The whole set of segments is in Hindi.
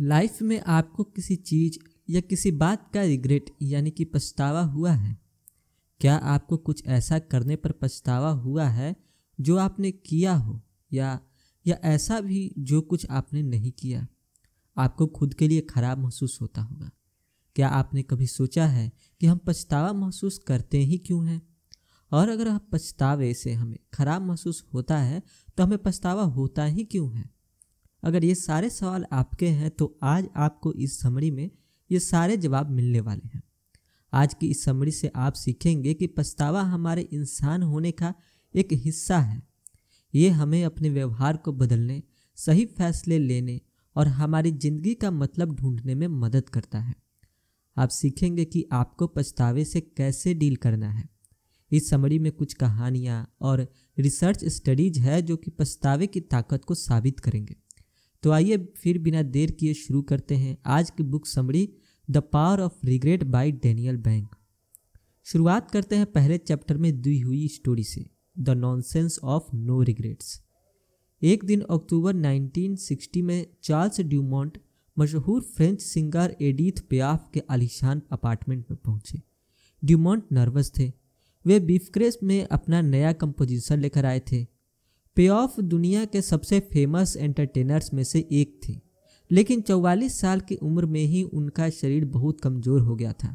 लाइफ में आपको किसी चीज़ या किसी बात का रिग्रेट यानी कि पछतावा हुआ है क्या आपको कुछ ऐसा करने पर पछतावा हुआ है जो आपने किया हो या या ऐसा भी जो कुछ आपने नहीं किया आपको खुद के लिए ख़राब महसूस होता होगा क्या आपने कभी सोचा है कि हम पछतावा महसूस करते ही क्यों हैं और अगर हम पछतावे से हमें ख़राब महसूस होता है तो हमें पछतावा होता ही क्यों है अगर ये सारे सवाल आपके हैं तो आज आपको इस समरी में ये सारे जवाब मिलने वाले हैं आज की इस समरी से आप सीखेंगे कि पछतावा हमारे इंसान होने का एक हिस्सा है ये हमें अपने व्यवहार को बदलने सही फैसले लेने और हमारी ज़िंदगी का मतलब ढूंढने में मदद करता है आप सीखेंगे कि आपको पछतावे से कैसे डील करना है इस समरी में कुछ कहानियाँ और रिसर्च स्टडीज़ है जो कि पछतावे की ताकत को साबित करेंगे तो आइए फिर बिना देर किए शुरू करते हैं आज की book summary the power of regret by Daniel Pink शुरुआत करते हैं पहले चैप्टर में दी हुई स्टोरी से the nonsense of no regrets एक दिन अक्टूबर 1960 में चार्ल्स ड्यूमोंट मशहूर फ्रेंच सिंगर एडिथ प्याफ के आलिशान अपार्टमेंट में पहुंचे ड्यूमोंट नर्वस थे वे बीफक्रेस में अपना नया कंपोजिशन लेकर आए थे पे ऑफ़ दुनिया के सबसे फेमस एंटरटेनर्स में से एक थी लेकिन 44 साल की उम्र में ही उनका शरीर बहुत कमज़ोर हो गया था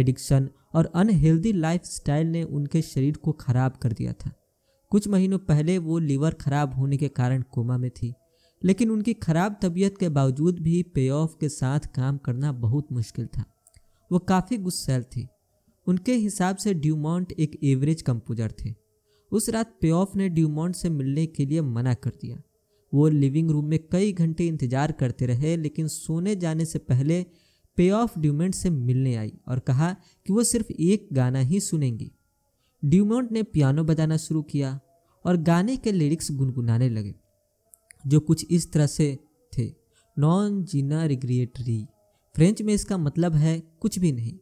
एडिक्शन और अनहेल्दी स्टाइल ने उनके शरीर को खराब कर दिया था कुछ महीनों पहले वो लीवर खराब होने के कारण कोमा में थी लेकिन उनकी खराब तबीयत के बावजूद भी पे ऑफ के साथ काम करना बहुत मुश्किल था वो काफ़ी गुस्सैल थी उनके हिसाब से ड्यूमॉन्ट एक एवरेज कंपोजर थे उस रात पेऑफ ने ड्यूमोंट से मिलने के लिए मना कर दिया वो लिविंग रूम में कई घंटे इंतजार करते रहे लेकिन सोने जाने से पहले पे ऑफ ड्यूमेंट से मिलने आई और कहा कि वो सिर्फ एक गाना ही सुनेंगी ड्यूमोंट ने पियानो बजाना शुरू किया और गाने के लिरिक्स गुनगुनाने लगे जो कुछ इस तरह से थे नॉन जीना रिग्रिएटरी फ्रेंच में इसका मतलब है कुछ भी नहीं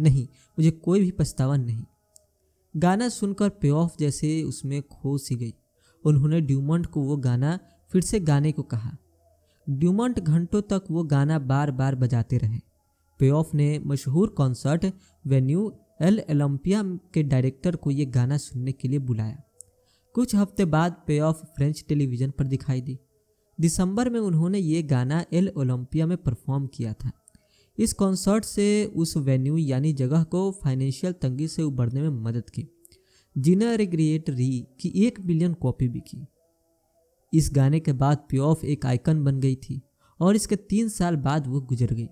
नहीं मुझे कोई भी पछतावा नहीं गाना सुनकर पे ऑफ जैसे उसमें खो सी गई उन्होंने ड्यूमंट को वो गाना फिर से गाने को कहा ड्यूमंट घंटों तक वो गाना बार बार बजाते रहे पे ऑफ ने मशहूर कॉन्सर्ट वेन्यू एल एलम्पिया के डायरेक्टर को ये गाना सुनने के लिए बुलाया कुछ हफ्ते बाद पे ऑफ फ्रेंच टेलीविज़न पर दिखाई दी दिसंबर में उन्होंने ये गाना एल ओलंपिया में परफॉर्म किया था इस कॉन्सर्ट से उस वेन्यू यानी जगह को फाइनेंशियल तंगी से उबरने में मदद की जिना रिग्रिएट री की एक मिलियन कॉपी बिकी इस गाने के बाद ऑफ एक आइकन बन गई थी और इसके तीन साल बाद वो गुजर गई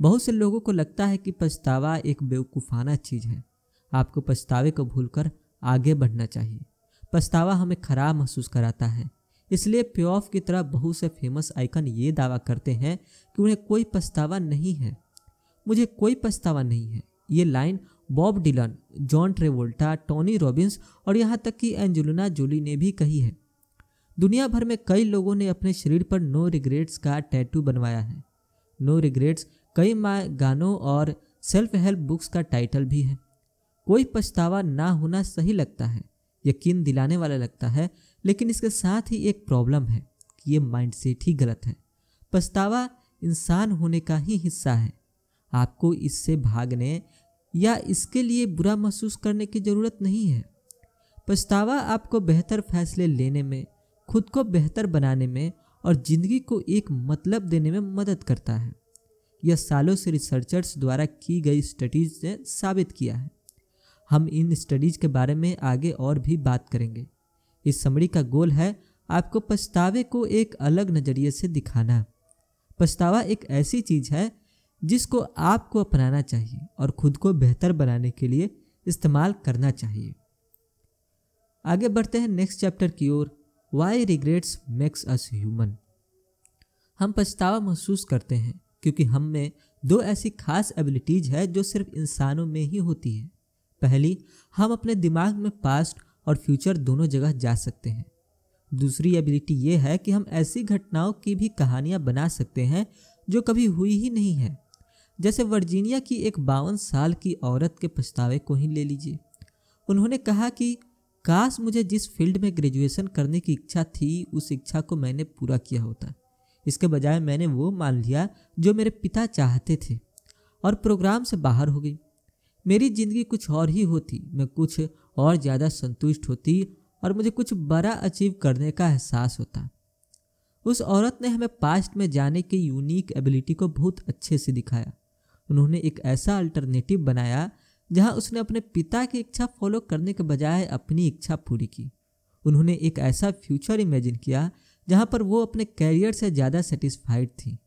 बहुत से लोगों को लगता है कि पछतावा एक बेवकूफ़ाना चीज़ है आपको पछतावे को भूलकर आगे बढ़ना चाहिए पछतावा हमें खराब महसूस कराता है इसलिए पे ऑफ की तरह बहुत से फेमस आइकन ये दावा करते हैं कि उन्हें कोई पछतावा नहीं है मुझे कोई पछतावा नहीं है ये line Bob Dylan John Travolta Tony Robbins और यहाँ तक कि एंजुलना जोली ने भी कही है दुनिया भर में कई लोगों ने अपने शरीर पर नो रिग्रेट्स का टैटू बनवाया है नो रिग्रेट्स कई गानों और सेल्फ हेल्प बुक्स का टाइटल भी है कोई पछतावा ना होना सही लगता है यकीन दिलाने वाला लगता है लेकिन इसके साथ ही एक प्रॉब्लम है कि ये माइंडसेट ही गलत है पछतावा इंसान होने का ही हिस्सा है आपको इससे भागने या इसके लिए बुरा महसूस करने की ज़रूरत नहीं है पछतावा आपको बेहतर फैसले लेने में खुद को बेहतर बनाने में और ज़िंदगी को एक मतलब देने में मदद करता है यह सालों से रिसर्चर्स द्वारा की गई स्टडीज़ ने साबित किया है हम इन स्टडीज़ के बारे में आगे और भी बात करेंगे इस समरी का गोल है आपको पछतावे को एक अलग नज़रिए से दिखाना पछतावा एक ऐसी चीज़ है जिसको आपको अपनाना चाहिए और खुद को बेहतर बनाने के लिए इस्तेमाल करना चाहिए आगे बढ़ते हैं नेक्स्ट चैप्टर की ओर why regrets makes us human हम पछतावा महसूस करते हैं क्योंकि हम में दो ऐसी खास एबिलिटीज है जो सिर्फ इंसानों में ही होती है पहली हम अपने दिमाग में पास्ट और फ्यूचर दोनों जगह जा सकते हैं दूसरी एबिलिटी ये है कि हम ऐसी घटनाओं की भी कहानियाँ बना सकते हैं जो कभी हुई ही नहीं है जैसे वर्जीनिया की एक बावन साल की औरत के पछतावे को ही ले लीजिए उन्होंने कहा कि काश मुझे जिस फील्ड में ग्रेजुएशन करने की इच्छा थी उस इच्छा को मैंने पूरा किया होता इसके बजाय मैंने वो मान लिया जो मेरे पिता चाहते थे और प्रोग्राम से बाहर हो गई मेरी ज़िंदगी कुछ और ही होती मैं कुछ और ज़्यादा संतुष्ट होती और मुझे कुछ बड़ा अचीव करने का एहसास होता उस औरत ने हमें पास्ट में जाने की यूनिक एबिलिटी को बहुत अच्छे से दिखाया उन्होंने एक ऐसा अल्टरनेटिव बनाया जहां उसने अपने पिता की इच्छा फॉलो करने के बजाय अपनी इच्छा पूरी की उन्होंने एक ऐसा फ्यूचर इमेजिन किया जहां पर वो अपने कैरियर से ज़्यादा सेटिस्फाइड थी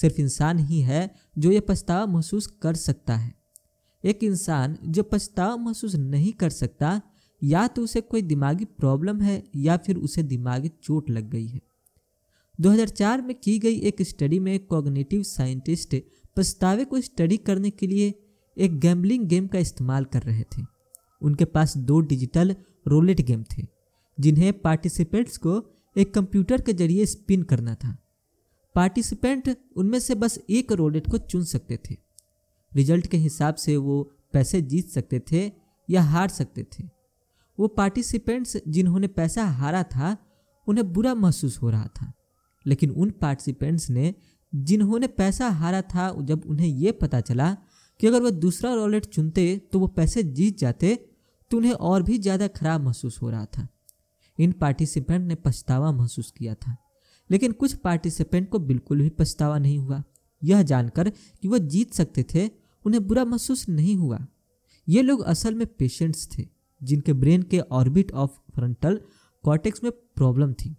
सिर्फ इंसान ही है जो ये पछतावा महसूस कर सकता है एक इंसान जो पछतावा महसूस नहीं कर सकता या तो उसे कोई दिमागी प्रॉब्लम है या फिर उसे दिमागी चोट लग गई है 2004 में की गई एक स्टडी में कॉग्निटिव साइंटिस्ट पछतावे को स्टडी करने के लिए एक गैम्बलिंग गेम का इस्तेमाल कर रहे थे उनके पास दो डिजिटल रोलेट गेम थे जिन्हें पार्टिसिपेंट्स को एक कंप्यूटर के जरिए स्पिन करना था पार्टिसिपेंट उनमें से बस एक रोलेट को चुन सकते थे रिजल्ट के हिसाब से वो पैसे जीत सकते थे या हार सकते थे वो पार्टिसिपेंट्स जिन्होंने पैसा हारा था उन्हें बुरा महसूस हो रहा था लेकिन उन पार्टिसिपेंट्स ने जिन्होंने पैसा हारा था जब उन्हें ये पता चला कि अगर वह दूसरा रॉलेट चुनते तो वो पैसे जीत जाते तो उन्हें और भी ज़्यादा खराब महसूस हो रहा था इन पार्टिसिपेंट ने पछतावा महसूस किया था लेकिन कुछ पार्टिसिपेंट को बिल्कुल भी पछतावा नहीं हुआ यह जानकर कि वह जीत सकते थे उन्हें बुरा महसूस नहीं हुआ ये लोग असल में पेशेंट्स थे जिनके ब्रेन के ऑर्बिट ऑफ फ्रंटल कॉर्टेक्स में प्रॉब्लम थी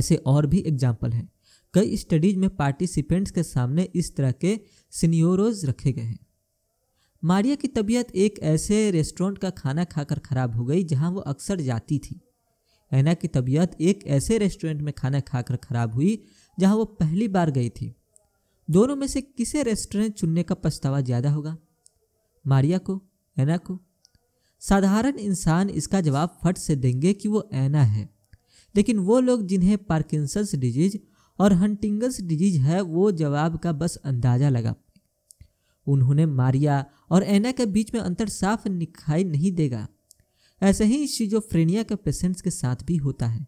ऐसे और भी एग्जाम्पल हैं कई स्टडीज में पार्टिसिपेंट्स के सामने इस तरह के सीनियोरोज रखे गए हैं मारिया की तबीयत एक ऐसे रेस्टोरेंट का खाना खाकर खराब हो गई जहां वो अक्सर जाती थी ऐना की तबीयत एक ऐसे रेस्टोरेंट में खाना खाकर खराब हुई जहां वो पहली बार गई थी दोनों में से किसे रेस्टोरेंट चुनने का पछतावा ज़्यादा होगा मारिया को ऐना को साधारण इंसान इसका जवाब फट से देंगे कि वो ऐना है लेकिन वो लोग जिन्हें पार्किंसंस डिजीज और हंटिंगस डिजीज है वो जवाब का बस अंदाज़ा लगा उन्होंने मारिया और ऐना के बीच में अंतर साफ दिखाई नहीं देगा ऐसे ही शिजोफ्रेनिया के पेशेंट्स के साथ भी होता है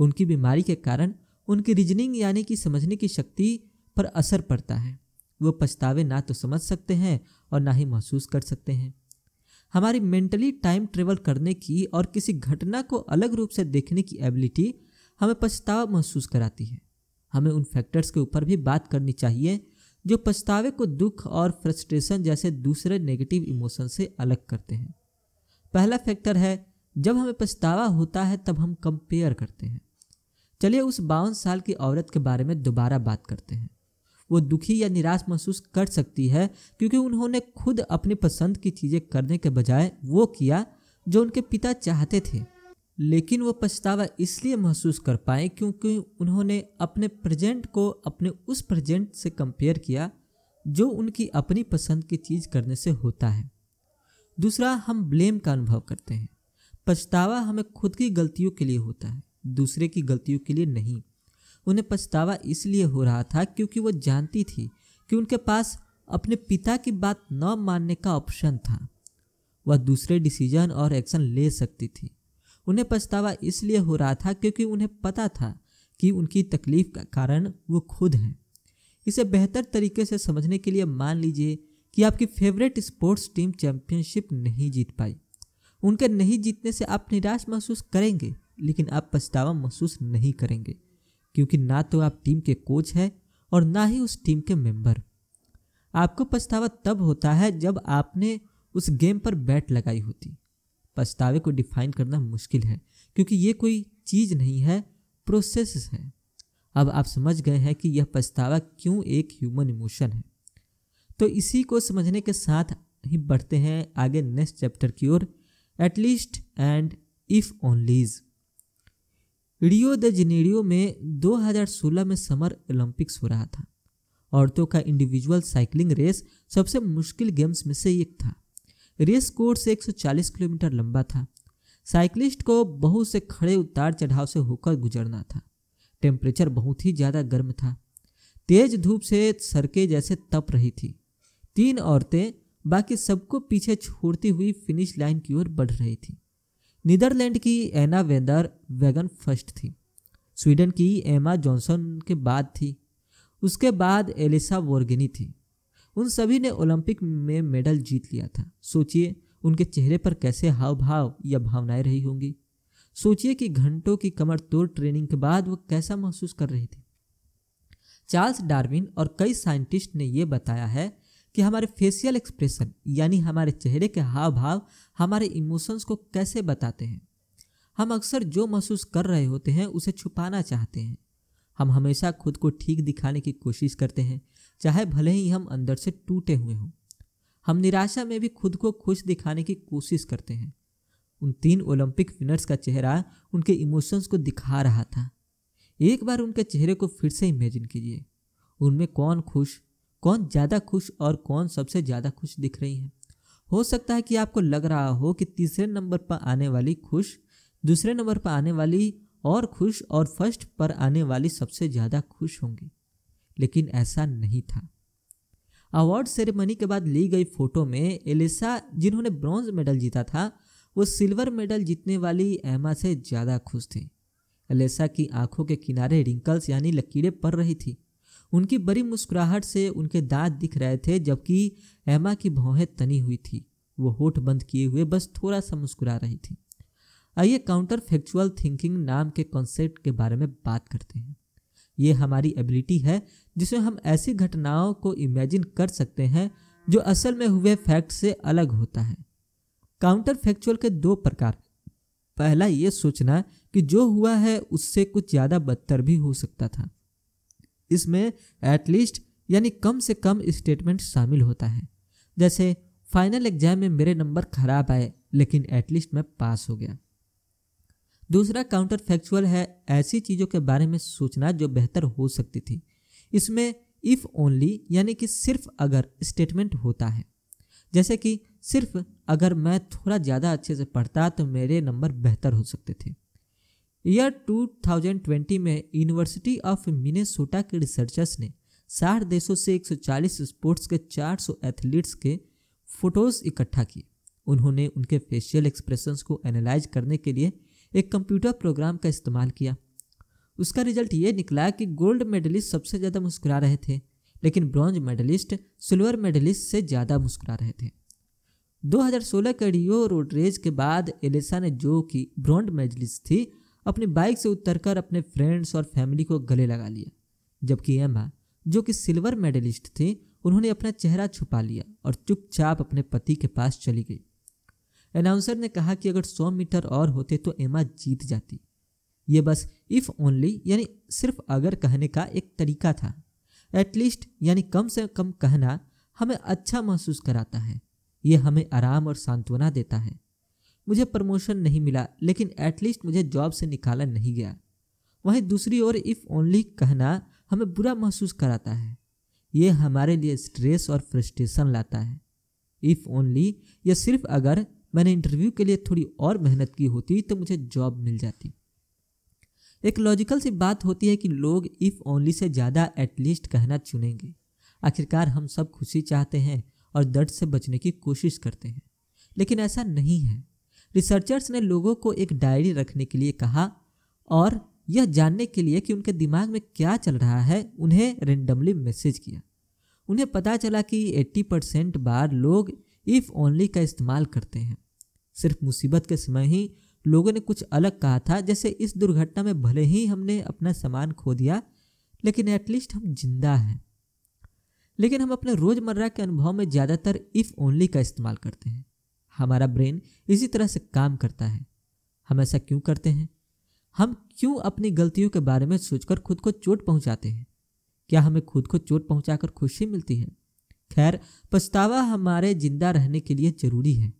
उनकी बीमारी के कारण उनकी रीजनिंग यानी कि समझने की शक्ति पर असर पड़ता है वो पछतावे ना तो समझ सकते हैं और ना ही महसूस कर सकते हैं हमारी मेंटली टाइम ट्रेवल करने की और किसी घटना को अलग रूप से देखने की एबिलिटी हमें पछतावा महसूस कराती है हमें उन फैक्टर्स के ऊपर भी बात करनी चाहिए जो पछतावे को दुख और फ्रस्ट्रेशन जैसे दूसरे नेगेटिव इमोशन से अलग करते हैं पहला फैक्टर है जब हमें पछतावा होता है तब हम कंपेयर करते हैं चलिए उस बावन साल की औरत के बारे में दोबारा बात करते हैं वो दुखी या निराश महसूस कर सकती है क्योंकि उन्होंने खुद अपनी पसंद की चीज़ें करने के बजाय वो किया जो उनके पिता चाहते थे लेकिन वो पछतावा इसलिए महसूस कर पाए क्योंकि उन्होंने अपने प्रेजेंट को अपने उस प्रेजेंट से कंपेयर किया जो उनकी अपनी पसंद की चीज़ करने से होता है दूसरा हम ब्लेम का अनुभव करते हैं पछतावा हमें खुद की गलतियों के लिए होता है दूसरे की गलतियों के लिए नहीं उन्हें पछतावा इसलिए हो रहा था क्योंकि वो जानती थी कि उनके पास अपने पिता की बात न मानने का ऑप्शन था वह दूसरे डिसीजन और एक्शन ले सकती थी उन्हें पछतावा इसलिए हो रहा था क्योंकि उन्हें पता था कि उनकी तकलीफ का कारण वो खुद हैं इसे बेहतर तरीके से समझने के लिए मान लीजिए कि आपकी फेवरेट स्पोर्ट्स टीम चैंपियनशिप नहीं जीत पाई उनके नहीं जीतने से आप निराश महसूस करेंगे लेकिन आप पछतावा महसूस नहीं करेंगे क्योंकि ना तो आप टीम के कोच हैं और ना ही उस टीम के मेंबर आपको पछतावा तब होता है जब आपने उस गेम पर बैट लगाई होती पछतावे को डिफाइन करना मुश्किल है क्योंकि ये कोई चीज़ नहीं है प्रोसेस है अब आप समझ गए हैं कि यह पछतावा क्यों एक ह्यूमन इमोशन है तो इसी को समझने के साथ ही बढ़ते हैं आगे नेक्स्ट चैप्टर की ओर at least and if onlys Rio de Janeiro में 2016 में समर ओलंपिक्स हो रहा था औरतों का इंडिविजुअल साइकिलिंग रेस सबसे मुश्किल गेम्स में से एक था रेस कोर्स 140 किलोमीटर लंबा था साइकिलिस्ट को बहुत से खड़े उतार चढ़ाव से होकर गुजरना था टेम्परेचर बहुत ही ज़्यादा गर्म था तेज धूप से सड़कें जैसे तप रही थी तीन औरतें बाकी सबको पीछे छोड़ती हुई फिनिश लाइन की ओर बढ़ रही थी नीदरलैंड की एना वेंदर वैगन फर्स्ट थी स्वीडन की एमा जॉनसन के बाद थी उसके बाद एलिसा वोर्गिनी थी उन सभी ने ओलंपिक में मेडल जीत लिया था सोचिए उनके चेहरे पर कैसे हाव भाव या भावनाएं रही होंगी सोचिए कि घंटों की कमर तोड़ ट्रेनिंग के बाद वो कैसा महसूस कर रही थी चार्ल्स डार्विन और कई साइंटिस्ट ने ये बताया है कि हमारे फेशियल एक्सप्रेशन यानी हमारे चेहरे के हाव भाव हमारे इमोशंस को कैसे बताते हैं हम अक्सर जो महसूस कर रहे होते हैं उसे छुपाना चाहते हैं हम हमेशा खुद को ठीक दिखाने की कोशिश करते हैं चाहे भले ही हम अंदर से टूटे हुए हों हम निराशा में भी खुद को खुश दिखाने की कोशिश करते हैं उन तीन ओलंपिक विनर्स का चेहरा उनके इमोशंस को दिखा रहा था एक बार उनके चेहरे को फिर से इमेजिन कीजिए उनमें कौन खुश कौन ज़्यादा खुश और कौन सबसे ज़्यादा खुश दिख रही हैं हो सकता है कि आपको लग रहा हो कि तीसरे नंबर पर आने वाली खुश दूसरे नंबर पर आने वाली और खुश और फर्स्ट पर आने वाली सबसे ज़्यादा खुश होंगी लेकिन ऐसा नहीं था अवार्ड सेरेमनी के बाद ली गई फोटो में एलिसा जिन्होंने ब्रॉन्ज मेडल जीता था वो सिल्वर मेडल जीतने वाली एमा से ज़्यादा खुश थी एलिसा की आंखों के किनारे रिंकल्स यानी लकीरें पड़ रही थी उनकी बड़ी मुस्कुराहट से उनके दांत दिख रहे थे जबकि एमा की भौहें तनी हुई थी वो होठ बंद किए हुए बस थोड़ा सा मुस्कुरा रही थी आइए काउंटर फैक्चुअल थिंकिंग नाम के कॉन्सेप्ट के बारे में बात करते हैं ये हमारी एबिलिटी है जिसमें हम ऐसी घटनाओं को इमेजिन कर सकते हैं जो असल में हुए फैक्ट से अलग होता है काउंटर फैक्चुअल के दो प्रकार पहला ये सोचना कि जो हुआ है उससे कुछ ज़्यादा बदतर भी हो सकता था इसमें एटलीस्ट यानी कम से कम स्टेटमेंट शामिल होता है जैसे फाइनल एग्जाम में मेरे नंबर खराब आए लेकिन एटलीस्ट मैं पास हो गया दूसरा काउंटर फैक्चुअल है ऐसी चीज़ों के बारे में सोचना जो बेहतर हो सकती थी इसमें इफ़ ओनली यानी कि सिर्फ अगर स्टेटमेंट होता है जैसे कि सिर्फ अगर मैं थोड़ा ज़्यादा अच्छे से पढ़ता तो मेरे नंबर बेहतर हो सकते थे ईयर 2020 में यूनिवर्सिटी ऑफ मिनेसोटा के रिसर्चर्स ने साठ देशों से 140 स्पोर्ट्स के 400 एथलीट्स के फोटोज इकट्ठा किए उन्होंने उनके फेशियल एक्सप्रेशंस को एनालाइज करने के लिए एक कंप्यूटर प्रोग्राम का इस्तेमाल किया उसका रिजल्ट ये निकला कि गोल्ड मेडलिस्ट सबसे ज़्यादा मुस्कुरा रहे थे लेकिन ब्रॉन्ज मेडलिस्ट सिल्वर मेडलिस्ट से ज़्यादा मुस्कुरा रहे थे 2016 के रियो रोडरेज के बाद एलिसा ने जो कि ब्रॉन्ज मेडलिस्ट थी अपनी बाइक से उतरकर अपने फ्रेंड्स और फैमिली को गले लगा लिया जबकि एमा जो कि सिल्वर मेडलिस्ट थी उन्होंने अपना चेहरा छुपा लिया और चुपचाप अपने पति के पास चली गई अनाउंसर ने कहा कि अगर 100 मीटर और होते तो एमा जीत जाती ये बस इफ़ ओनली यानी सिर्फ अगर कहने का एक तरीका था एटलीस्ट यानी कम से कम कहना हमें अच्छा महसूस कराता है ये हमें आराम और सांत्वना देता है मुझे प्रमोशन नहीं मिला लेकिन एटलीस्ट मुझे जॉब से निकाला नहीं गया वहीं दूसरी ओर इफ़ ओनली कहना हमें बुरा महसूस कराता है ये हमारे लिए स्ट्रेस और फ्रस्ट्रेशन लाता है इफ़ ओनली यह सिर्फ अगर मैंने इंटरव्यू के लिए थोड़ी और मेहनत की होती तो मुझे जॉब मिल जाती एक लॉजिकल सी बात होती है कि लोग इफ़ ओनली से ज़्यादा एटलीस्ट कहना चुनेंगे आखिरकार हम सब खुशी चाहते हैं और दर्द से बचने की कोशिश करते हैं लेकिन ऐसा नहीं है रिसर्चर्स ने लोगों को एक डायरी रखने के लिए कहा और यह जानने के लिए कि उनके दिमाग में क्या चल रहा है उन्हें रेंडमली मैसेज किया उन्हें पता चला कि 80 परसेंट बार लोग इफ़ ओनली का इस्तेमाल करते हैं सिर्फ मुसीबत के समय ही लोगों ने कुछ अलग कहा था जैसे इस दुर्घटना में भले ही हमने अपना सामान खो दिया लेकिन एटलीस्ट हम जिंदा हैं लेकिन हम अपने रोज़मर्रा के अनुभव में ज़्यादातर इफ़ ओनली का इस्तेमाल करते हैं हमारा ब्रेन इसी तरह से काम करता है हम ऐसा क्यों करते हैं हम क्यों अपनी गलतियों के बारे में सोचकर खुद को चोट पहुंचाते हैं क्या हमें खुद को चोट पहुंचाकर खुशी मिलती है खैर पछतावा हमारे जिंदा रहने के लिए जरूरी है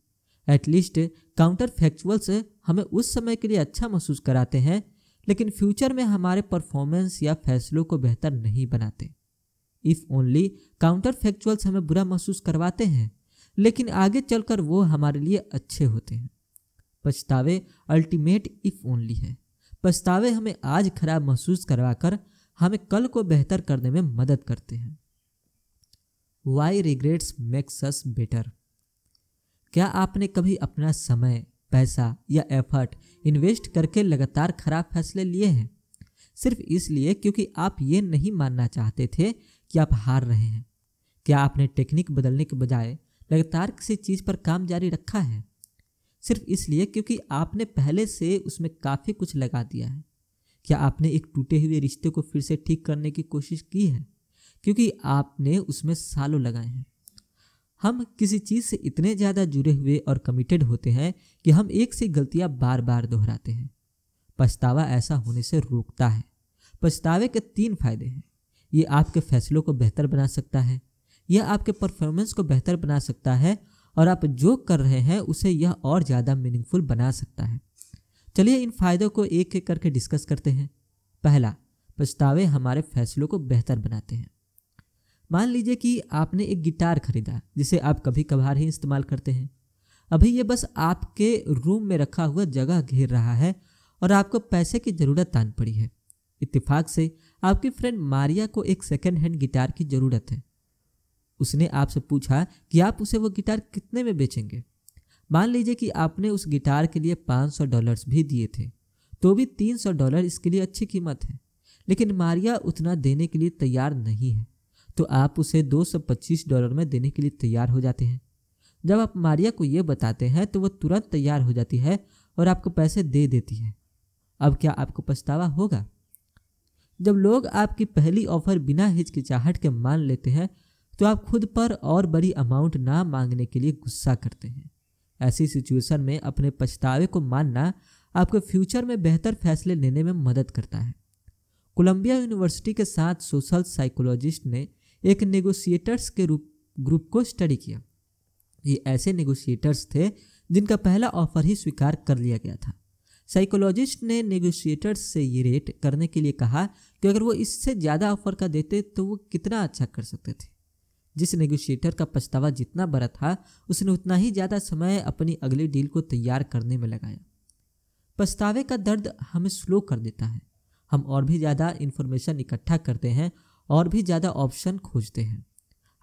एटलीस्ट काउंटर फैक्चुअल से हमें उस समय के लिए अच्छा महसूस कराते हैं लेकिन फ्यूचर में हमारे परफॉर्मेंस या फैसलों को बेहतर नहीं बनाते इफ़ ओनली काउंटर फैक्चुअल्स हमें बुरा महसूस करवाते हैं लेकिन आगे चलकर वो हमारे लिए अच्छे होते हैं पछतावे अल्टीमेट इफ ओनली है पछतावे हमें आज खराब महसूस करवाकर हमें कल को बेहतर करने में मदद करते हैं why regrets makes us better क्या आपने कभी अपना समय पैसा या एफर्ट इन्वेस्ट करके लगातार खराब फैसले लिए हैं सिर्फ इसलिए क्योंकि आप ये नहीं मानना चाहते थे कि आप हार रहे हैं क्या आपने टेक्निक बदलने के बजाय लगातार किसी चीज़ पर काम जारी रखा है सिर्फ इसलिए क्योंकि आपने पहले से उसमें काफ़ी कुछ लगा दिया है क्या आपने एक टूटे हुए रिश्ते को फिर से ठीक करने की कोशिश की है क्योंकि आपने उसमें सालों लगाए हैं हम किसी चीज़ से इतने ज़्यादा जुड़े हुए और कमिटेड होते हैं कि हम एक से गलतियाँ बार बार दोहराते हैं पछतावा ऐसा होने से रोकता है पछतावे के तीन फायदे हैं ये आपके फैसलों को बेहतर बना सकता है यह आपके परफॉर्मेंस को बेहतर बना सकता है और आप जो कर रहे हैं उसे यह और ज़्यादा मीनिंगफुल बना सकता है चलिए इन फ़ायदों को एक एक करके डिस्कस करते हैं पहला पछतावे हमारे फैसलों को बेहतर बनाते हैं मान लीजिए कि आपने एक गिटार खरीदा जिसे आप कभी कभार ही इस्तेमाल करते हैं अभी ये बस आपके रूम में रखा हुआ जगह घेर रहा है और आपको पैसे की ज़रूरत तान पड़ी है इत्तेफाक से आपकी फ्रेंड मारिया को एक सेकेंड हैंड गिटार की ज़रूरत है उसने आपसे पूछा कि आप उसे वो गिटार कितने में बेचेंगे मान लीजिए कि आपने उस गिटार के लिए 500 डॉलर्स भी दिए थे तो भी 300 डॉलर इसके लिए अच्छी कीमत है लेकिन मारिया उतना देने के लिए तैयार नहीं है तो आप उसे 225 डॉलर में देने के लिए तैयार हो जाते हैं जब आप मारिया को ये बताते हैं तो वह तुरंत तैयार हो जाती है और आपको पैसे दे देती है अब क्या आपको पछतावा होगा जब लोग आपकी पहली ऑफर बिना हिचकिचाहट के मान लेते हैं तो आप खुद पर और बड़ी अमाउंट ना मांगने के लिए गुस्सा करते हैं ऐसी सिचुएशन में अपने पछतावे को मानना आपके फ्यूचर में बेहतर फैसले लेने में मदद करता है कोलंबिया यूनिवर्सिटी के साथ सोशल साइकोलॉजिस्ट ने एक नेगोशिएटर्स के रूप ग्रुप को स्टडी किया ये ऐसे नेगोशिएटर्स थे जिनका पहला ऑफर ही स्वीकार कर लिया गया था साइकोलॉजिस्ट ने नेगोशिएटर्स से ये रेट करने के लिए कहा कि अगर वो इससे ज़्यादा ऑफर का देते तो वो कितना अच्छा कर सकते थे जिस नेगोशिएटर का पछतावा जितना बड़ा था उसने उतना ही ज़्यादा समय अपनी अगली डील को तैयार करने में लगाया पछतावे का दर्द हमें स्लो कर देता है हम और भी ज़्यादा इन्फॉर्मेशन इकट्ठा करते हैं और भी ज़्यादा ऑप्शन खोजते हैं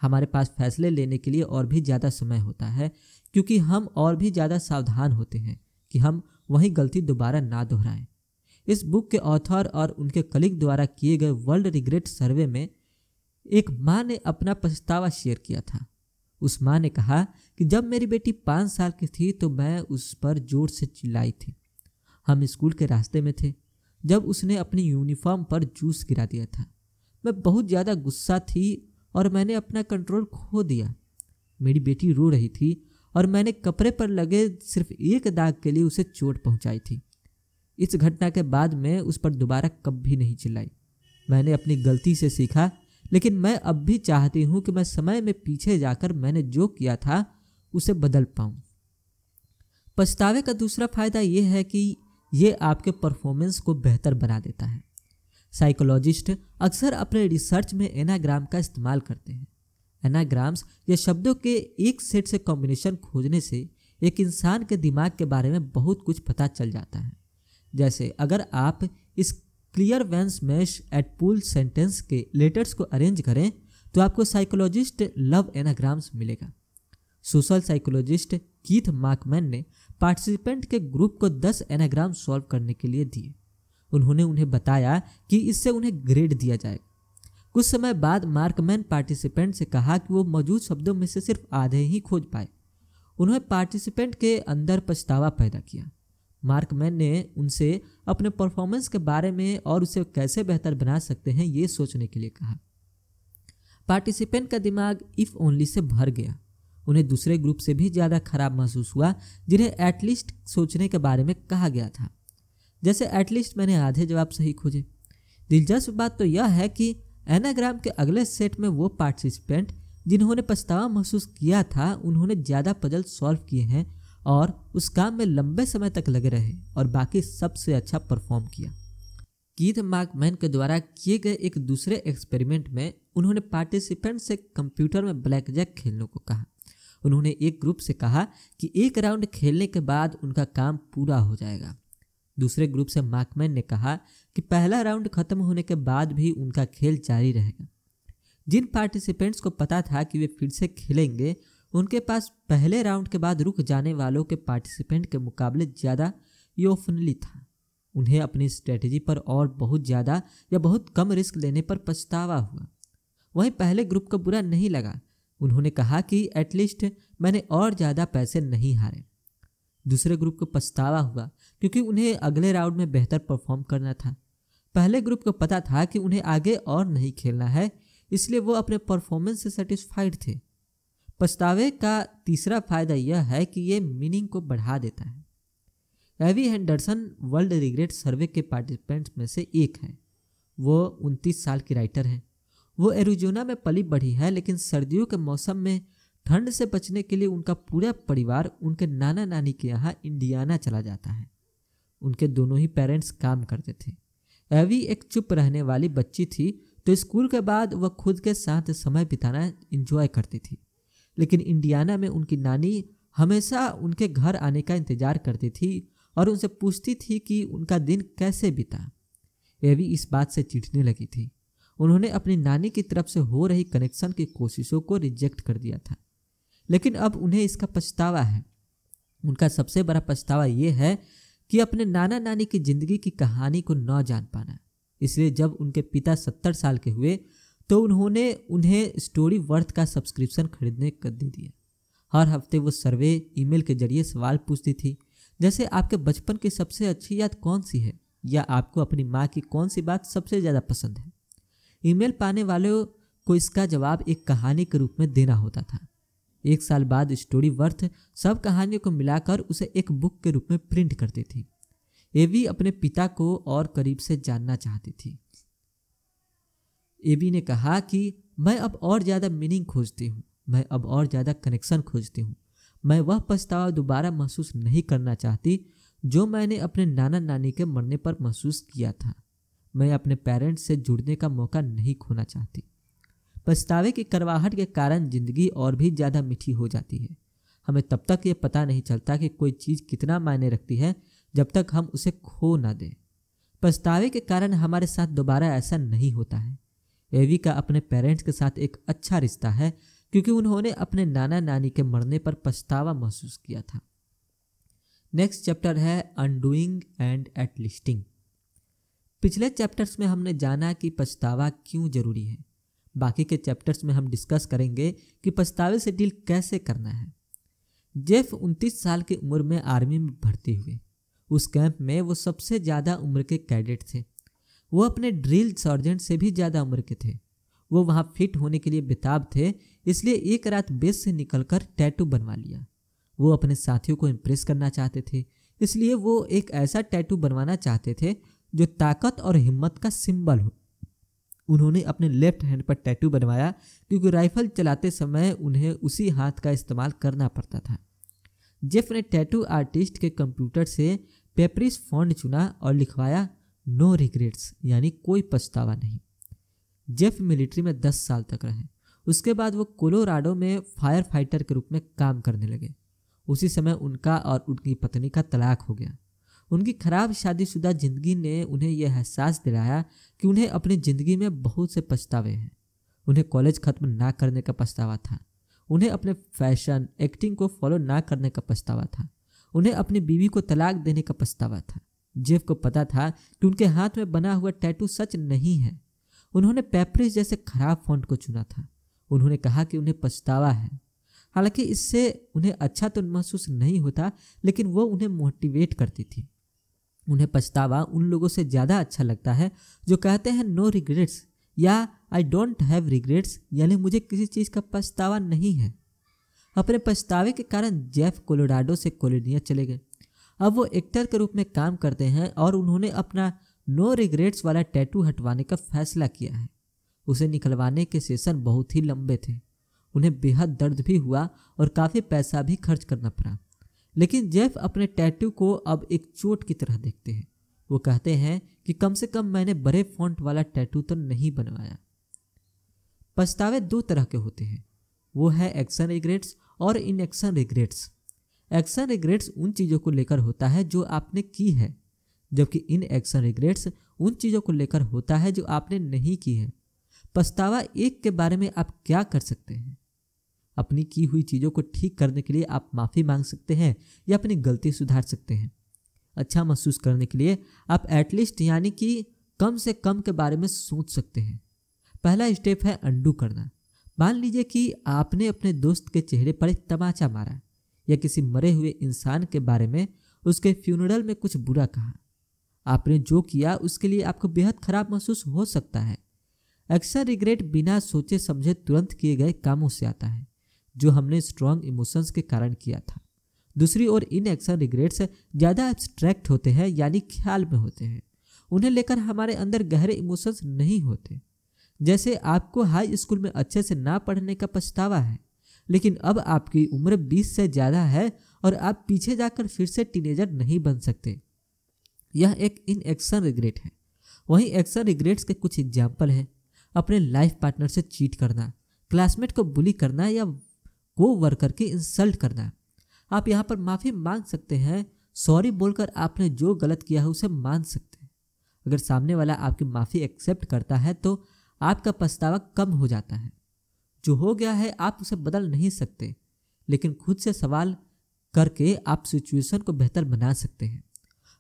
हमारे पास फैसले लेने के लिए और भी ज़्यादा समय होता है क्योंकि हम और भी ज़्यादा सावधान होते हैं कि हम वही गलती दोबारा ना दोहराएं इस बुक के ऑथर और उनके कलिक द्वारा किए गए वर्ल्ड रिग्रेट सर्वे में एक माँ ने अपना पछतावा शेयर किया था उस माँ ने कहा कि जब मेरी बेटी पाँच साल की थी तो मैं उस पर जोर से चिल्लाई थी हम स्कूल के रास्ते में थे जब उसने अपनी यूनिफॉर्म पर जूस गिरा दिया था मैं बहुत ज़्यादा गुस्सा थी और मैंने अपना कंट्रोल खो दिया मेरी बेटी रो रही थी और मैंने कपड़े पर लगे सिर्फ एक दाग के लिए उसे चोट पहुंचाई थी इस घटना के बाद मैं उस पर दोबारा कभी नहीं चिल्लाई मैंने अपनी गलती से सीखा लेकिन मैं अब भी चाहती हूँ कि मैं समय में पीछे जाकर मैंने जो किया था उसे बदल पाऊँ पछतावे का दूसरा फायदा ये है कि ये आपके परफॉर्मेंस को बेहतर बना देता है साइकोलॉजिस्ट अक्सर अपने रिसर्च में एनाग्राम का इस्तेमाल करते हैं एनाग्राम्स या शब्दों के एक सेट से कॉम्बिनेशन खोजने से एक इंसान के दिमाग के बारे में बहुत कुछ पता चल जाता है जैसे अगर आप इस क्लियर वेंस मैश एट पुल सेंटेंस के लेटर्स को अरेंज करें तो आपको साइकोलॉजिस्ट लव एनाग्राम्स मिलेगा सोशल साइकोलॉजिस्ट कीथ मार्कमैन ने पार्टिसिपेंट के ग्रुप को दस एनाग्राम सॉल्व करने के लिए दिए उन्होंने उन्हें बताया कि इससे उन्हें ग्रेड दिया जाएगा कुछ समय बाद मार्कमैन पार्टिसिपेंट से कहा कि वो मौजूद शब्दों में से सिर्फ आधे ही खोज पाए उन्होंने पार्टिसिपेंट के अंदर पछतावा पैदा किया मार्कमैन ने उनसे अपने परफॉर्मेंस के बारे में और उसे कैसे बेहतर बना सकते हैं ये सोचने के लिए कहा पार्टिसिपेंट का दिमाग इफ़ ओनली से भर गया उन्हें दूसरे ग्रुप से भी ज़्यादा खराब महसूस हुआ जिन्हें एटलीस्ट सोचने के बारे में कहा गया था जैसे एटलीस्ट मैंने आधे जवाब सही खोजे दिलचस्प बात तो यह है कि एनाग्राम के अगले सेट में वो पार्टिसिपेंट जिन्होंने पछतावा महसूस किया था उन्होंने ज़्यादा पजल सॉल्व किए हैं और उस काम में लंबे समय तक लगे रहे और बाकी सबसे अच्छा परफॉर्म किया कीथ मार्कमैन के द्वारा किए गए एक दूसरे एक्सपेरिमेंट में उन्होंने पार्टिसिपेंट से कंप्यूटर में ब्लैक जैक खेलने को कहा उन्होंने एक ग्रुप से कहा कि एक राउंड खेलने के बाद उनका काम पूरा हो जाएगा दूसरे ग्रुप से मार्कमैन ने कहा कि पहला राउंड खत्म होने के बाद भी उनका खेल जारी रहेगा जिन पार्टिसिपेंट्स को पता था कि वे फिर से खेलेंगे उनके पास पहले राउंड के बाद रुक जाने वालों के पार्टिसिपेंट के मुकाबले ज़्यादा योफनली था उन्हें अपनी स्ट्रेटजी पर और बहुत ज़्यादा या बहुत कम रिस्क लेने पर पछतावा हुआ वहीं पहले ग्रुप को बुरा नहीं लगा उन्होंने कहा कि एटलीस्ट मैंने और ज़्यादा पैसे नहीं हारे दूसरे ग्रुप को पछतावा हुआ क्योंकि उन्हें अगले राउंड में बेहतर परफॉर्म करना था पहले ग्रुप को पता था कि उन्हें आगे और नहीं खेलना है इसलिए वो अपने परफॉर्मेंस से सेटिस्फाइड थे पछतावे का तीसरा फायदा यह है कि ये मीनिंग को बढ़ा देता है Evie Henderson world regret survey के पार्टिसिपेंट्स में से एक हैं वो उनतीस साल की राइटर हैं वो एरिजोना में पली बढ़ी है लेकिन सर्दियों के मौसम में ठंड से बचने के लिए उनका पूरा परिवार उनके नाना नानी के यहाँ इंडियाना चला जाता है उनके दोनों ही पेरेंट्स काम करते थे एवी एक चुप रहने वाली बच्ची थी तो स्कूल के बाद वह खुद के साथ समय बिताना इंजॉय करती थी लेकिन इंडियाना में उनकी नानी हमेशा उनके घर आने का इंतजार करती थी और उनसे पूछती थी कि उनका दिन कैसे बीता एवी इस बात से चिढ़ने लगी थी उन्होंने अपनी नानी की तरफ से हो रही कनेक्शन की कोशिशों को रिजेक्ट कर दिया था लेकिन अब उन्हें इसका पछतावा है उनका सबसे बड़ा पछतावा ये है कि अपने नाना नानी की जिंदगी की कहानी को न जान पाना इसलिए जब उनके पिता सत्तर साल के हुए तो उन्होंने उन्हें स्टोरी वर्थ का सब्सक्रिप्शन खरीदने कर दे दिया हर हफ्ते वो सर्वे ईमेल के जरिए सवाल पूछती थी जैसे आपके बचपन की सबसे अच्छी याद कौन सी है या आपको अपनी माँ की कौन सी बात सबसे ज़्यादा पसंद है ईमेल पाने वालों को इसका जवाब एक कहानी के रूप में देना होता था एक साल बाद स्टोरी वर्थ सब कहानियों को मिलाकर उसे एक बुक के रूप में प्रिंट करती थी एवी अपने पिता को और करीब से जानना चाहती थी बी ने कहा कि मैं अब और ज़्यादा मीनिंग खोजती हूँ मैं अब और ज़्यादा कनेक्शन खोजती हूँ मैं वह पछतावा दोबारा महसूस नहीं करना चाहती जो मैंने अपने नाना नानी के मरने पर महसूस किया था मैं अपने पेरेंट्स से जुड़ने का मौका नहीं खोना चाहती पछतावे की करवाहट के कारण ज़िंदगी और भी ज़्यादा मीठी हो जाती है हमें तब तक ये पता नहीं चलता कि कोई चीज़ कितना मायने रखती है जब तक हम उसे खो ना दें पछतावे के कारण हमारे साथ दोबारा ऐसा नहीं होता है एवी का अपने पेरेंट्स के साथ एक अच्छा रिश्ता है क्योंकि उन्होंने अपने नाना नानी के मरने पर पछतावा महसूस किया था नेक्स्ट चैप्टर है अनडूइंग एंड एटलिस्टिंग पिछले चैप्टर्स में हमने जाना कि पछतावा क्यों जरूरी है बाकी के चैप्टर्स में हम डिस्कस करेंगे कि पछतावे से डील कैसे करना है जेफ 29 साल की उम्र में आर्मी में भर्ती हुए उस कैंप में वो सबसे ज़्यादा उम्र के कैडेट थे वो अपने ड्रिल सर्जेंट से भी ज़्यादा उम्र के थे वो वहाँ फिट होने के लिए बेताब थे इसलिए एक रात बेस से निकलकर टैटू बनवा लिया वो अपने साथियों को इम्प्रेस करना चाहते थे इसलिए वो एक ऐसा टैटू बनवाना चाहते थे जो ताकत और हिम्मत का सिंबल हो उन्होंने अपने लेफ्ट हैंड पर टैटू बनवाया क्योंकि राइफल चलाते समय उन्हें उसी हाथ का इस्तेमाल करना पड़ता था जेफ ने टैटू आर्टिस्ट के कंप्यूटर से पेपरिस फॉन्ट चुना और लिखवाया नो रिग्रेट्स यानी कोई पछतावा नहीं जेफ मिलिट्री में दस साल तक रहे उसके बाद वो कोलोराडो में फायर फाइटर के रूप में काम करने लगे उसी समय उनका और उनकी पत्नी का तलाक हो गया उनकी खराब शादीशुदा ज़िंदगी ने उन्हें यह एहसास दिलाया कि उन्हें अपनी ज़िंदगी में बहुत से पछतावे हैं उन्हें कॉलेज ख़त्म ना करने का पछतावा था उन्हें अपने फैशन एक्टिंग को फॉलो ना करने का पछतावा था उन्हें अपनी बीवी को तलाक देने का पछतावा था जेफ को पता था कि उनके हाथ में बना हुआ टैटू सच नहीं है उन्होंने पेपरिस जैसे खराब फॉन्ट को चुना था उन्होंने कहा कि उन्हें पछतावा है हालांकि इससे उन्हें अच्छा तो महसूस नहीं होता लेकिन वो उन्हें मोटिवेट करती थी उन्हें पछतावा उन लोगों से ज़्यादा अच्छा लगता है जो कहते हैं नो रिग्रेट्स या आई डोंट हैव रिग्रेट्स यानी मुझे किसी चीज़ का पछतावा नहीं है अपने पछतावे के कारण जेफ कोलोराडो से कोलोनिया चले गए अब वो एक्टर के रूप में काम करते हैं और उन्होंने अपना नो रिग्रेट्स वाला टैटू हटवाने का फैसला किया है उसे निकलवाने के सेशन बहुत ही लंबे थे उन्हें बेहद दर्द भी हुआ और काफ़ी पैसा भी खर्च करना पड़ा लेकिन जेफ अपने टैटू को अब एक चोट की तरह देखते हैं वो कहते हैं कि कम से कम मैंने बड़े फॉन्ट वाला टैटू तो नहीं बनवाया पछतावे दो तरह के होते हैं वो है एक्शन रिग्रेट्स और inaction regrets action regrets उन चीज़ों को लेकर होता है जो आपने की है जबकि इन एक्शन रिग्रेट्स उन चीज़ों को लेकर होता है जो आपने नहीं की है पछतावा एक के बारे में आप क्या कर सकते हैं अपनी की हुई चीज़ों को ठीक करने के लिए आप माफ़ी मांग सकते हैं या अपनी गलती सुधार सकते हैं अच्छा महसूस करने के लिए आप एटलीस्ट यानी कि कम से कम के बारे में सोच सकते हैं पहला स्टेप है अंडू करना मान लीजिए कि आपने अपने दोस्त के चेहरे पर एक तमाचा मारा या किसी मरे हुए इंसान के बारे में उसके फ्यूनरल में कुछ बुरा कहा आपने जो किया उसके लिए आपको बेहद खराब महसूस हो सकता है अक्सर रिग्रेट बिना सोचे समझे तुरंत किए गए कामों से आता है जो हमने स्ट्रॉन्ग इमोशंस के कारण किया था दूसरी ओर इन एक्शन रिग्रेट्स ज़्यादा एब्स्ट्रैक्ट होते हैं यानी ख्याल में होते हैं उन्हें लेकर हमारे अंदर गहरे इमोशंस नहीं होते जैसे आपको हाई स्कूल में अच्छे से ना पढ़ने का पछतावा है लेकिन अब आपकी उम्र 20 से ज़्यादा है और आप पीछे जाकर फिर से टीनेजर नहीं बन सकते यह एक इन एक्शन रिग्रेट है वहीं एक्शन रिग्रेट्स के कुछ एग्जाम्पल हैं अपने लाइफ पार्टनर से चीट करना क्लासमेट को बुली करना या को वर्कर की इंसल्ट करना आप यहाँ पर माफ़ी मांग सकते हैं सॉरी बोलकर आपने जो गलत किया है उसे मान सकते हैं अगर सामने वाला आपकी माफ़ी एक्सेप्ट करता है तो आपका पछतावा कम हो जाता है जो हो गया है आप उसे बदल नहीं सकते लेकिन खुद से सवाल करके आप सिचुएशन को बेहतर बना सकते हैं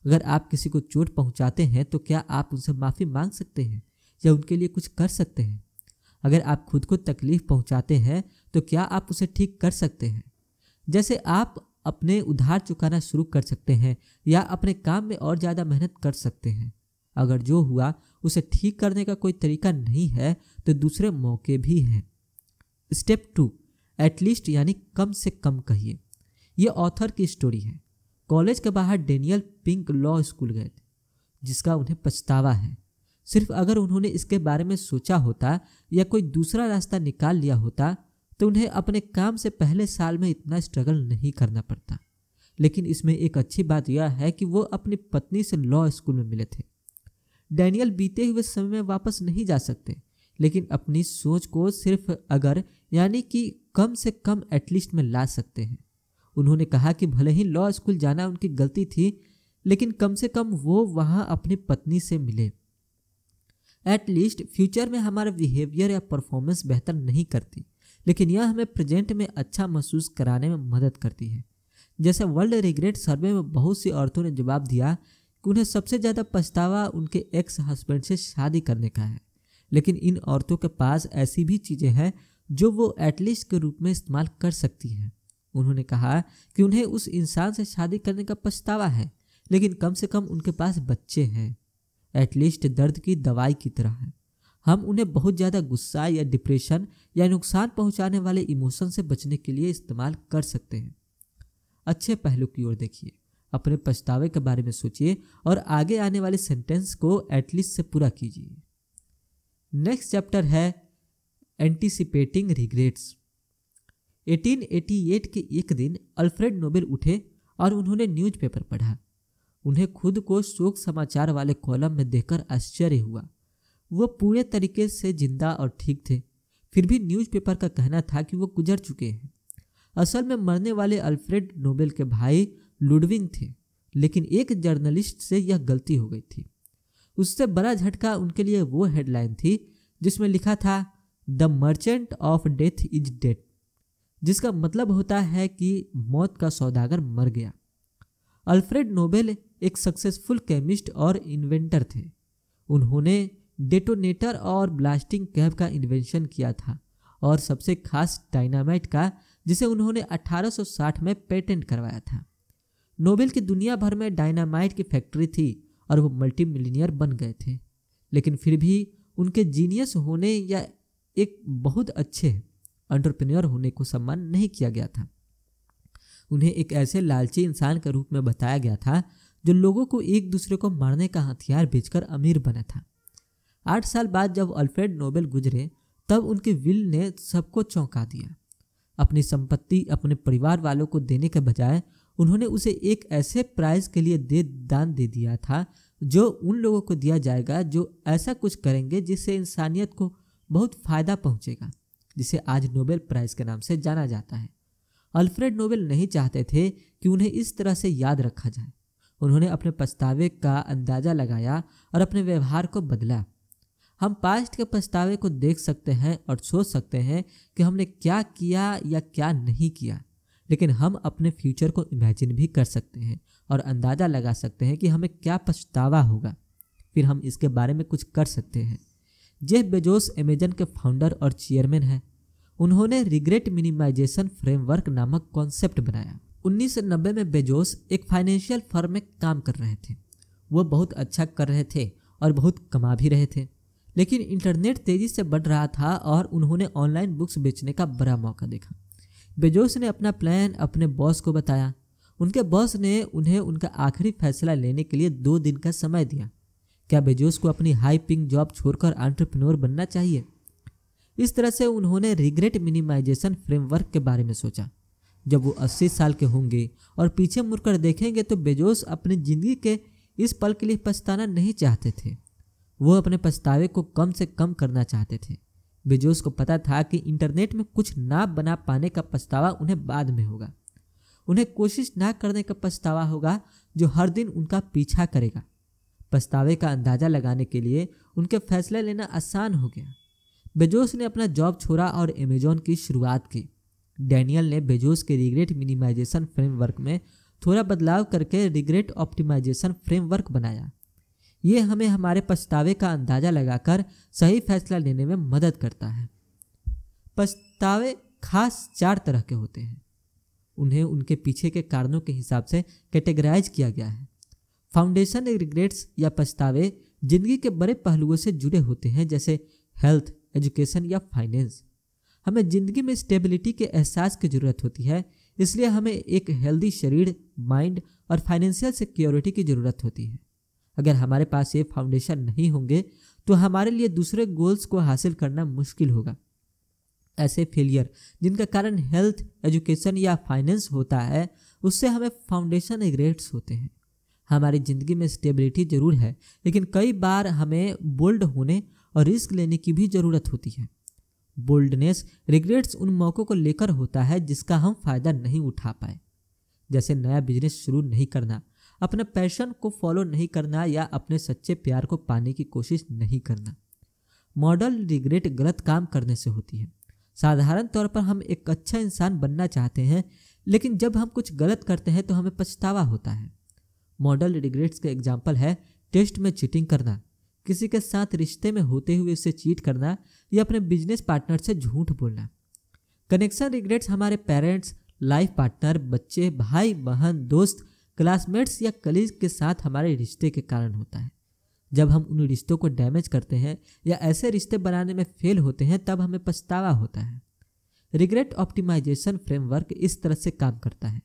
अगर आप किसी को चोट पहुंचाते हैं तो क्या आप उनसे माफ़ी मांग सकते हैं या उनके लिए कुछ कर सकते हैं अगर आप खुद को तकलीफ पहुंचाते हैं तो क्या आप उसे ठीक कर सकते हैं जैसे आप अपने उधार चुकाना शुरू कर सकते हैं या अपने काम में और ज़्यादा मेहनत कर सकते हैं अगर जो हुआ उसे ठीक करने का कोई तरीका नहीं है तो दूसरे मौके भी हैं स्टेप टू एटलीस्ट यानी कम से कम कहिए यह ऑथर की स्टोरी है कॉलेज के बाहर डेनियल पिंक लॉ स्कूल गए थे जिसका उन्हें पछतावा है सिर्फ अगर उन्होंने इसके बारे में सोचा होता या कोई दूसरा रास्ता निकाल लिया होता तो उन्हें अपने काम से पहले साल में इतना स्ट्रगल नहीं करना पड़ता लेकिन इसमें एक अच्छी बात यह है कि वो अपनी पत्नी से लॉ स्कूल में मिले थे डैनियल बीते हुए समय में वापस नहीं जा सकते लेकिन अपनी सोच को सिर्फ अगर यानी कि कम से कम एटलीस्ट में ला सकते हैं उन्होंने कहा कि भले ही लॉ स्कूल जाना उनकी गलती थी लेकिन कम से कम वो वहाँ अपनी पत्नी से मिले एटलीस्ट फ्यूचर में हमारा बिहेवियर या परफॉर्मेंस बेहतर नहीं करती लेकिन यह हमें प्रेजेंट में अच्छा महसूस कराने में मदद करती है जैसे वर्ल्ड रिग्रेट सर्वे में बहुत सी औरतों ने जवाब दिया कि उन्हें सबसे ज़्यादा पछतावा उनके एक्स हस्बैंड से शादी करने का है लेकिन इन औरतों के पास ऐसी भी चीज़ें हैं जो वो एटलीस्ट के रूप में इस्तेमाल कर सकती हैं उन्होंने कहा कि उन्हें उस इंसान से शादी करने का पछतावा है लेकिन कम से कम उनके पास बच्चे हैं एटलीस्ट दर्द की दवाई की तरह है हम उन्हें बहुत ज़्यादा गुस्सा या डिप्रेशन या नुकसान पहुंचाने वाले इमोशन से बचने के लिए इस्तेमाल कर सकते हैं अच्छे पहलू की ओर देखिए अपने पछतावे के बारे में सोचिए और आगे आने वाले सेंटेंस को एटलीस्ट से पूरा कीजिए नेक्स्ट चैप्टर है एंटीसिपेटिंग रिग्रेट्स 1888 के एक दिन अल्फ्रेड नोबेल उठे और उन्होंने न्यूज़पेपर पढ़ा उन्हें खुद को शोक समाचार वाले कॉलम में देखकर आश्चर्य हुआ वो पूरे तरीके से जिंदा और ठीक थे फिर भी न्यूज़पेपर का कहना था कि वो गुजर चुके हैं असल में मरने वाले अल्फ्रेड नोबेल के भाई लुडविंग थे लेकिन एक जर्नलिस्ट से यह गलती हो गई थी उससे बड़ा झटका उनके लिए वो हेडलाइन थी जिसमें लिखा था the merchant of death is dead जिसका मतलब होता है कि मौत का सौदागर मर गया अल्फ्रेड नोबेल एक सक्सेसफुल केमिस्ट और इन्वेंटर थे उन्होंने डेटोनेटर और ब्लास्टिंग कैब का इन्वेंशन किया था और सबसे खास डायनामाइट का जिसे उन्होंने 1860 में पेटेंट करवाया था नोबेल की दुनिया भर में डायनामाइट की फैक्ट्री थी और वो मल्टी मिलीनियर बन गए थे लेकिन फिर भी उनके जीनियस होने या एक बहुत अच्छे एंटरप्रेन्योर होने को सम्मान नहीं किया गया था उन्हें एक ऐसे लालची इंसान के रूप में बताया गया था जो लोगों को एक दूसरे को मारने का हथियार बेचकर अमीर बना था आठ साल बाद जब अल्फ्रेड नोबेल गुजरे तब उनके विल ने सबको चौंका दिया अपनी संपत्ति अपने परिवार वालों को देने के बजाय उन्होंने उसे एक ऐसे प्राइज के लिए दे दान दे दिया था जो उन लोगों को दिया जाएगा जो ऐसा कुछ करेंगे जिससे इंसानियत को बहुत फ़ायदा पहुंचेगा जिसे आज नोबेल प्राइज़ के नाम से जाना जाता है अल्फ्रेड नोबेल नहीं चाहते थे कि उन्हें इस तरह से याद रखा जाए उन्होंने अपने पछतावे का अंदाज़ा लगाया और अपने व्यवहार को बदला हम पास्ट के पछतावे को देख सकते हैं और सोच सकते हैं कि हमने क्या किया या क्या नहीं किया लेकिन हम अपने फ्यूचर को इमेजिन भी कर सकते हैं और अंदाज़ा लगा सकते हैं कि हमें क्या पछतावा होगा फिर हम इसके बारे में कुछ कर सकते हैं जेफ बेजोस अमेजन के फाउंडर और चेयरमैन हैं उन्होंने रिग्रेट मिनिमाइजेशन फ्रेमवर्क नामक कॉन्सेप्ट बनाया उन्नीस में बेजोस एक फाइनेंशियल फर्म में काम कर रहे थे वो बहुत अच्छा कर रहे थे और बहुत कमा भी रहे थे लेकिन इंटरनेट तेज़ी से बढ़ रहा था और उन्होंने ऑनलाइन बुक्स बेचने का बड़ा मौका देखा बेजोस ने अपना प्लान अपने बॉस को बताया उनके बॉस ने उन्हें उनका आखिरी फैसला लेने के लिए दो दिन का समय दिया क्या बेजोस को अपनी हाई पिंग जॉब छोड़कर एंट्रप्रनोर बनना चाहिए इस तरह से उन्होंने रिग्रेट मिनिमाइजेशन फ्रेमवर्क के बारे में सोचा जब वो अस्सी साल के होंगे और पीछे मुड़कर देखेंगे तो बेजोस अपनी ज़िंदगी के इस पल के लिए पछताना नहीं चाहते थे वो अपने पछतावे को कम से कम करना चाहते थे बेजोस को पता था कि इंटरनेट में कुछ ना बना पाने का पछतावा उन्हें बाद में होगा उन्हें कोशिश ना करने का पछतावा होगा जो हर दिन उनका पीछा करेगा पछतावे का अंदाज़ा लगाने के लिए उनके फैसले लेना आसान हो गया बेजोस ने अपना जॉब छोड़ा और अमेजोन की शुरुआत की डैनियल ने बेजोस के रिग्रेट मिनिमाइजेशन फ्रेमवर्क में थोड़ा बदलाव करके रिग्रेट ऑप्टिमाइजेशन फ्रेमवर्क बनाया ये हमें हमारे पछतावे का अंदाज़ा लगाकर सही फैसला लेने में मदद करता है पछतावे खास चार तरह के होते हैं उन्हें उनके पीछे के कारणों के हिसाब से कैटेगराइज किया गया है फाउंडेशन रिग्रेट्स या पछतावे जिंदगी के बड़े पहलुओं से जुड़े होते हैं जैसे हेल्थ एजुकेशन या फाइनेंस हमें ज़िंदगी में स्टेबिलिटी के एहसास की ज़रूरत होती है इसलिए हमें एक हेल्दी शरीर माइंड और फाइनेंशियल सिक्योरिटी की ज़रूरत होती है अगर हमारे पास ये फाउंडेशन नहीं होंगे तो हमारे लिए दूसरे गोल्स को हासिल करना मुश्किल होगा ऐसे फेलियर जिनका कारण हेल्थ एजुकेशन या फाइनेंस होता है उससे हमें फाउंडेशन रिग्रेट्स होते हैं हमारी ज़िंदगी में स्टेबिलिटी ज़रूर है लेकिन कई बार हमें बोल्ड होने और रिस्क लेने की भी ज़रूरत होती है बोल्डनेस रिग्रेट्स उन मौक़ों को लेकर होता है जिसका हम फ़ायदा नहीं उठा पाए जैसे नया बिजनेस शुरू नहीं करना अपने पैशन को फॉलो नहीं करना या अपने सच्चे प्यार को पाने की कोशिश नहीं करना मॉडल रिग्रेट गलत काम करने से होती है साधारण तौर पर हम एक अच्छा इंसान बनना चाहते हैं लेकिन जब हम कुछ गलत करते हैं तो हमें पछतावा होता है मॉडल रिग्रेट्स का एग्जाम्पल है टेस्ट में चीटिंग करना किसी के साथ रिश्ते में होते हुए उसे चीट करना या अपने बिजनेस पार्टनर से झूठ बोलना कनेक्शन रिग्रेट्स हमारे पेरेंट्स लाइफ पार्टनर बच्चे भाई बहन दोस्त क्लासमेट्स या कलीग के साथ हमारे रिश्ते के कारण होता है जब हम उन रिश्तों को डैमेज करते हैं या ऐसे रिश्ते बनाने में फेल होते हैं तब हमें पछतावा होता है रिग्रेट ऑप्टिमाइजेशन फ्रेमवर्क इस तरह से काम करता है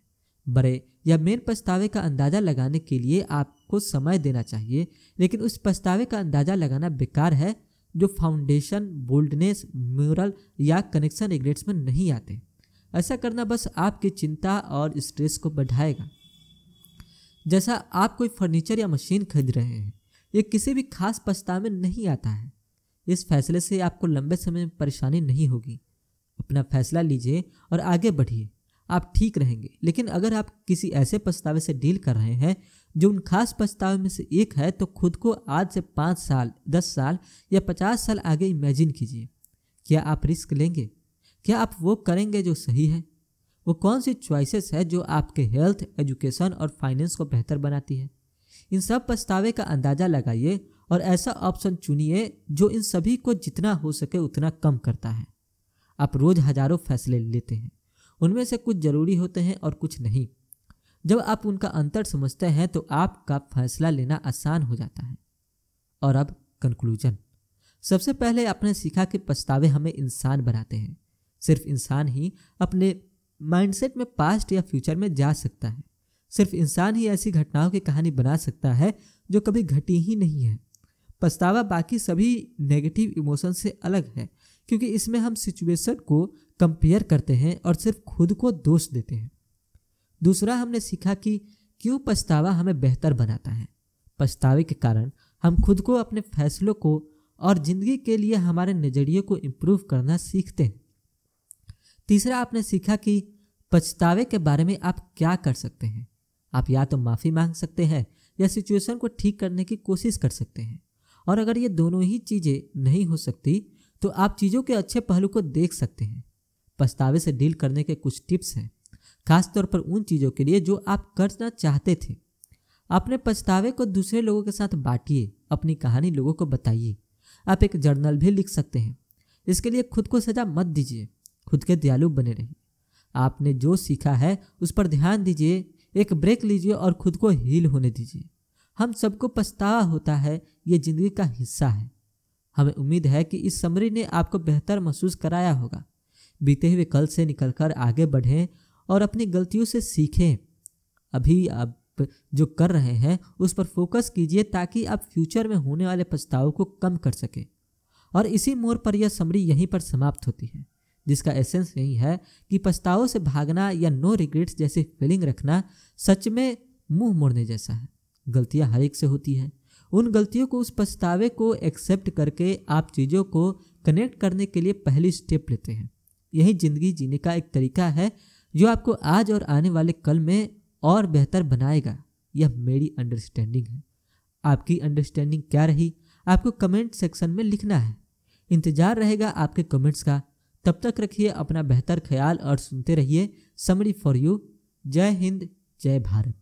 बड़े या मेन पछतावे का अंदाज़ा लगाने के लिए आपको समय देना चाहिए लेकिन उस पछतावे का अंदाज़ा लगाना बेकार है जो फाउंडेशन बोल्डनेस म्यूरल या कनेक्शन रिग्रेट्स में नहीं आते ऐसा करना बस आपकी चिंता और स्ट्रेस को बढ़ाएगा जैसा आप कोई फर्नीचर या मशीन खरीद रहे हैं ये किसी भी खास पछताव में नहीं आता है इस फैसले से आपको लंबे समय में परेशानी नहीं होगी अपना फैसला लीजिए और आगे बढ़िए आप ठीक रहेंगे लेकिन अगर आप किसी ऐसे पछतावे से डील कर रहे हैं जो उन खास पछतावे में से एक है तो खुद को आज से पाँच साल दस साल या पचास साल आगे इमेजिन कीजिए क्या आप रिस्क लेंगे क्या आप वो करेंगे जो सही है वो कौन सी च्वाइसेस है जो आपके हेल्थ एजुकेशन और फाइनेंस को बेहतर बनाती है इन सब पछतावे का अंदाज़ा लगाइए और ऐसा ऑप्शन चुनिए जो इन सभी को जितना हो सके उतना कम करता है आप रोज़ हज़ारों फैसले लेते हैं उनमें से कुछ ज़रूरी होते हैं और कुछ नहीं जब आप उनका अंतर समझते हैं तो आपका फैसला लेना आसान हो जाता है और अब कंक्लूजन सबसे पहले आपने सीखा कि पछतावे हमें इंसान बनाते हैं सिर्फ इंसान ही अपने माइंडसेट में पास्ट या फ्यूचर में जा सकता है सिर्फ इंसान ही ऐसी घटनाओं की कहानी बना सकता है जो कभी घटी ही नहीं है पछतावा बाकी सभी नेगेटिव इमोशन से अलग है क्योंकि इसमें हम सिचुएशन को कंपेयर करते हैं और सिर्फ खुद को दोष देते हैं दूसरा हमने सीखा कि क्यों पछतावा हमें बेहतर बनाता है पछतावे के कारण हम खुद को अपने फैसलों को और ज़िंदगी के लिए हमारे नज़रिए को इम्प्रूव करना सीखते हैं तीसरा आपने सीखा कि पछतावे के बारे में आप क्या कर सकते हैं आप या तो माफ़ी मांग सकते हैं या सिचुएशन को ठीक करने की कोशिश कर सकते हैं और अगर ये दोनों ही चीज़ें नहीं हो सकती तो आप चीज़ों के अच्छे पहलू को देख सकते हैं पछतावे से डील करने के कुछ टिप्स हैं खासतौर पर उन चीज़ों के लिए जो आप करना चाहते थे अपने पछतावे को दूसरे लोगों के साथ बांटिए अपनी कहानी लोगों को बताइए आप एक जर्नल भी लिख सकते हैं इसके लिए खुद को सजा मत दीजिए खुद के दयालु बने रहें आपने जो सीखा है उस पर ध्यान दीजिए एक ब्रेक लीजिए और खुद को हील होने दीजिए हम सबको पछतावा होता है ये ज़िंदगी का हिस्सा है हमें उम्मीद है कि इस समरी ने आपको बेहतर महसूस कराया होगा बीते हुए कल से निकलकर आगे बढ़ें और अपनी गलतियों से सीखें अभी आप जो कर रहे हैं उस पर फोकस कीजिए ताकि आप फ्यूचर में होने वाले पछताव को कम कर सकें और इसी मोड़ पर यह समरी यहीं पर समाप्त होती है जिसका एसेंस यही है कि पछतावों से भागना या नो रिग्रेट्स जैसी फीलिंग रखना सच में मुंह मोड़ने जैसा है गलतियाँ हर एक से होती हैं उन गलतियों को उस पछतावे को एक्सेप्ट करके आप चीज़ों को कनेक्ट करने के लिए पहली स्टेप लेते हैं यही ज़िंदगी जीने का एक तरीका है जो आपको आज और आने वाले कल में और बेहतर बनाएगा यह मेरी अंडरस्टैंडिंग है आपकी अंडरस्टैंडिंग क्या रही आपको कमेंट सेक्शन में लिखना है इंतज़ार रहेगा आपके कमेंट्स का तब तक रखिए अपना बेहतर ख्याल और सुनते रहिए समरी फॉर यू जय हिंद जय भारत